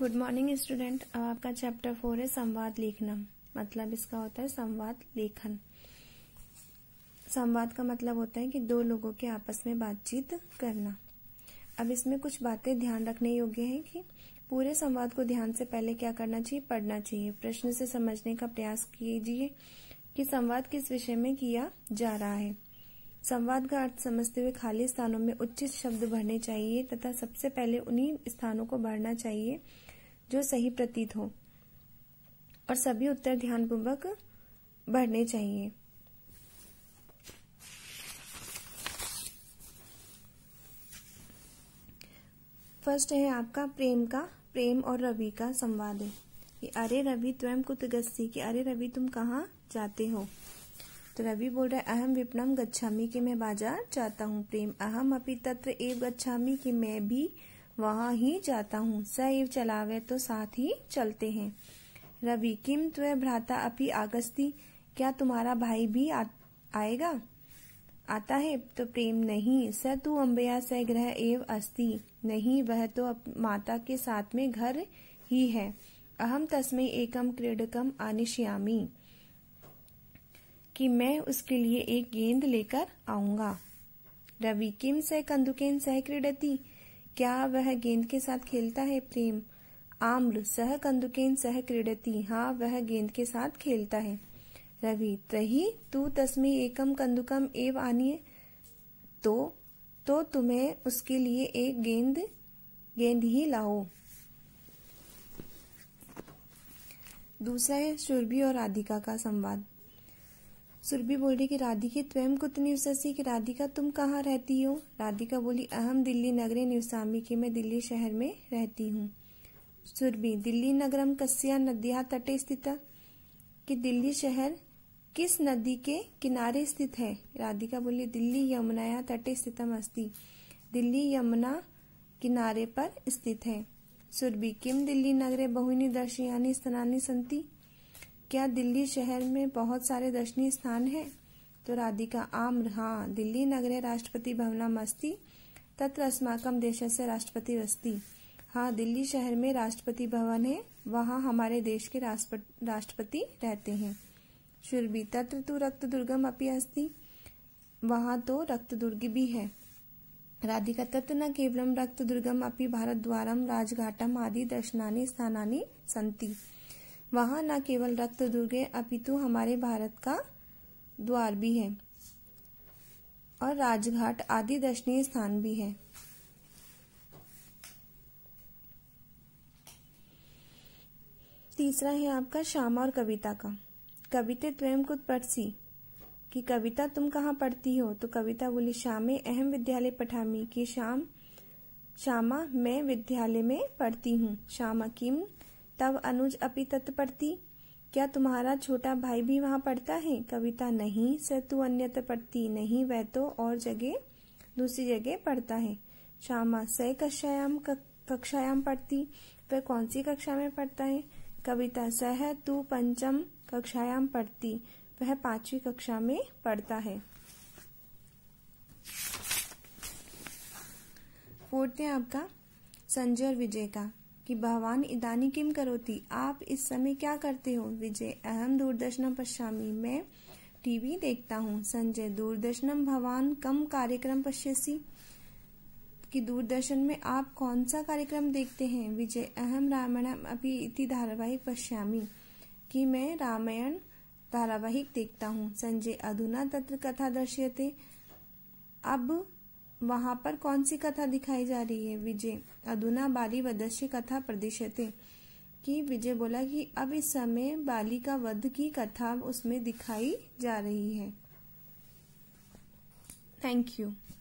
good morning student अब आपका chapter four है संवाद लिखना मतलब इसका होता है संवाद लेखन संवाद का मतलब होता है कि दो लोगों के आपस में बातचीत करना अब इसमें कुछ बातें ध्यान रखने योग्य हैं कि पूरे संवाद को ध्यान से पहले क्या करना चाहिए पढ़ना चाहिए प्रश्न से समझने का प्रयास कीजिए कि संवाद किस विषय में किया जा रहा है संवाद का अर्थ समझते हुए खाली स्थानों में उचित शब्द भरने चाहिए तथा सबसे पहले उन्हीं स्थानों को भरना चाहिए जो सही प्रतीत हो और सभी उत्तर ध्यानपूर्वक भरने चाहिए फर्स्ट है आपका प्रेम का प्रेम और रवि का संवाद है अरे रवि त्वयं कुतगस्सी की अरे रवि तुम कहाँ जाते हो तो रवि बोल रहा है अहम विपणम गच्छामी कि मैं बाजार जाता हूँ प्रेम अहम अपी तत्र एव गच्छामी कि मैं भी वहाँ ही जाता हूँ स एव चलावे तो साथ ही चलते हैं रवि किम त्व भ्राता अपी आगस्ती क्या तुम्हारा भाई भी आ, आएगा आता है तो प्रेम नहीं स तू अम्बया स ग्रह एव अस्ति नहीं वह तो अप, माता के साथ में घर ही है अहम तस्मे एकम क्रीडकम आनिश्यामी कि मैं उसके लिए एक गेंद लेकर आऊंगा रवि किम सह कंदुकेन सह क्रीडती क्या वह गेंद के साथ खेलता है प्रेम आम्र सह कंदुकेन सह क्रीडती हाँ वह गेंद के साथ खेलता है रवि तही तू तस्मी एकम कंदुकम एव आनी तो तो तुम्हें उसके लिए एक गेंद गेंद ही लाओ दूसरा है सुरभि और राधिका का संवाद सुरभि बोली कि राधिके त्वयं कुत निवससी कि राधिका तुम कहाँ रहती हो राधिका बोली अहम दिल्ली नगरे निवसामी कि मैं दिल्ली शहर में रहती हूँ सुरभि दिल्ली नगरम कस्या नदिया तटे स्थित कि दिल्ली शहर किस नदी के किनारे स्थित है राधिका बोली दिल्ली यमुनाया तटे स्थितम अस्थि दिल्ली यमुना किनारे पर स्थित है सुरभि किम दिल्ली नगरे बहुनी दर्शयानी स्थानी संती क्या दिल्ली शहर में बहुत सारे दर्शनीय स्थान हैं तो राधिका आम्र हाँ दिल्ली नगरे राष्ट्रपति भवन मस्ती तत्र अस्माकम देश से राष्ट्रपति वस्ती हाँ दिल्ली शहर में राष्ट्रपति भवन है वहाँ हमारे देश के राष्ट्रपति रहते हैं शुरबी तत्र तो रक्त दुर्गम अपी अस्थि वहाँ तो रक्त दुर्ग भी है राधिका तत्र न केवलम रक्त दुर्गम अपनी भारत द्वारम राजघाटम आदि दर्शनानी स्थानानी सन्ति वहाँ न केवल रक्त दुर्ग है अपितु तो हमारे भारत का द्वार भी है और राजघाट आदि दर्शनीय स्थान भी है तीसरा है आपका श्यामा और कविता का कविते त्वयं कुत पढ़सी कि कविता तुम कहाँ पढ़ती हो तो कविता बोली श्यामे अहम विद्यालय पठामी कि श्याम श्यामा मैं विद्यालय में पढ़ती हूँ श्यामा किम तब अनुज अपी तत्परती क्या तुम्हारा छोटा भाई भी वहां पढ़ता है कविता नहीं सर तू पढ़ती नहीं वह तो और जगह दूसरी जगह पढ़ता है श्यामा स कक्षायाम कक्षायाम पढ़ती वह कौन सी कक्षा में पढ़ता है कविता सह तू पंचम कक्षायाम पढ़ती वह पांचवी कक्षा में पढ़ता है फोर्थ आपका संजय और विजय का कि भगवान इदानी किम करोति आप इस समय क्या करते हो विजय अहम दूरदर्शनम पश्यामी मैं टीवी देखता हूँ संजय दूरदर्शनम भगवान कम कार्यक्रम पश्यसी कि दूरदर्शन में आप कौन सा कार्यक्रम देखते हैं विजय अहम रामायण अभी इति धारावाहिक पश्यामी कि मैं रामायण धारावाहिक देखता हूँ संजय अधुना तत्र कथा दर्श्यते अब वहां पर कौन सी कथा दिखाई जा रही है विजय अधुना बाली वदस्य कथा प्रदिशते कि विजय बोला कि अब इस समय बाली का वध की कथा उसमें दिखाई जा रही है थैंक यू